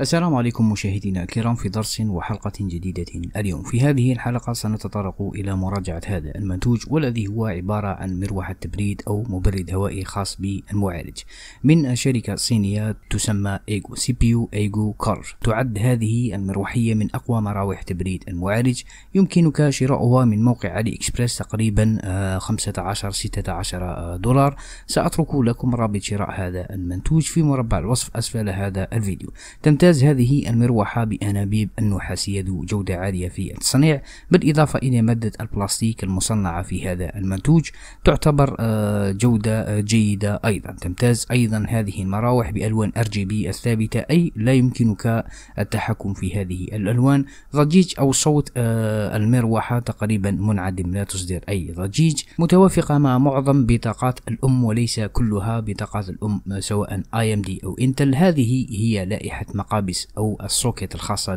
السلام عليكم مشاهدينا الكرام في درس وحلقة جديدة اليوم في هذه الحلقة سنتطرق إلى مراجعة هذا المنتوج والذي هو عبارة عن مروحة تبريد أو مبرد هوائي خاص بالمعالج من شركة صينية تسمى ايجو سي بي يو ايجو كار تعد هذه المروحية من أقوى مراوح تبريد المعالج يمكنك شراؤها من موقع علي اكسبريس تقريبا 15 آه، 16 آه، دولار سأترك لكم رابط شراء هذا المنتوج في مربع الوصف أسفل هذا الفيديو تمتلك تمتاز هذه المروحة بأنابيب النحاسية ذو جودة عالية في التصنيع بالإضافة إلى مادة البلاستيك المصنعة في هذا المنتوج تعتبر آه، جودة آه، جيدة أيضا تمتاز أيضا هذه المراوح بألوان RGB الثابتة أي لا يمكنك التحكم في هذه الألوان ضجيج أو صوت آه، المروحة تقريبا منعدم لا تصدر أي ضجيج متوافقة مع معظم بطاقات الأم وليس كلها بطاقات الأم سواء AMD أو Intel هذه هي لائحة مقاطع المقابس أو السوكت الخاصة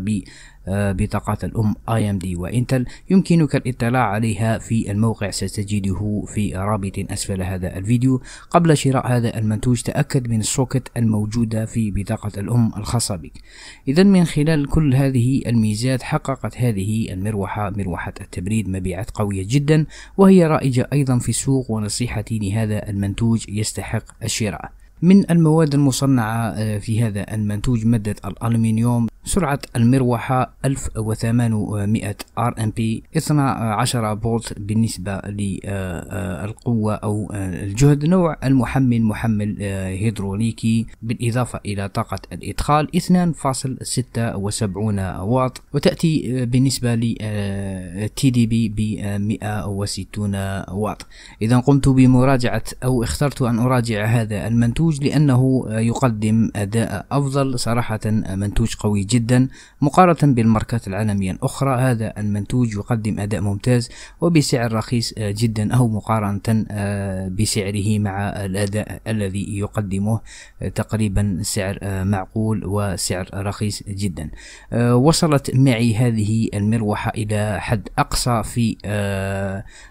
ببطاقات آه، الأم AMD وإنتل يمكنك الاطلاع عليها في الموقع ستجده في رابط أسفل هذا الفيديو قبل شراء هذا المنتوج تأكد من السوكت الموجودة في بطاقة الأم الخاصة بك إذا من خلال كل هذه الميزات حققت هذه المروحة مروحة التبريد مبيعات قوية جدا وهي رائجة أيضا في السوق ونصيحتي لهذا المنتوج يستحق الشراء من المواد المصنعة آه، في هذا المنتوج مادة الألمنيوم سرعة المروحة 1800 ار ام بي 12 بولت بالنسبة للقوة آه، آه، أو الجهد نوع المحمل محمل هيدروليكي بالإضافة إلى طاقة الإدخال 2.76 واط وتأتي بالنسبة لتي دي بي ب 160 واط إذا قمت بمراجعة أو اخترت أن أراجع هذا المنتوج المنتوج لأنه يقدم أداء أفضل صراحة منتوج قوي جدا مقارنة بالماركات العالمية الأخرى هذا المنتوج يقدم أداء ممتاز وبسعر رخيص آه، جدا أو مقارنة آه، بسعره مع الأداء الذي يقدمه آه، تقريبا سعر معقول وسعر رخيص جدا وصلت معي هذه المروحة إلى حد أقصى في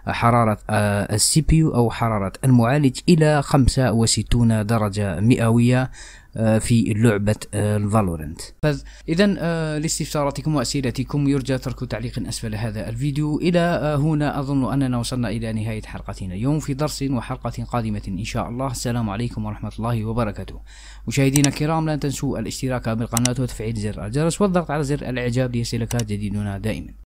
حرارة السي بي أو حرارة المعالج إلى 65 درجة درجة مئوية آه، في لعبة آه، الفالورنت إذا آه، لاستفساراتكم وأسئلتكم يرجى ترك تعليق أسفل هذا الفيديو إلى هنا أظن أننا وصلنا إلى نهاية حلقتنا اليوم في درس وحلقة قادمة إن شاء الله السلام عليكم ورحمة الله وبركاته مشاهدينا الكرام لا تنسوا الاشتراك بالقناة وتفعيل زر الجرس والضغط على زر الإعجاب ليصلك جديدنا دائما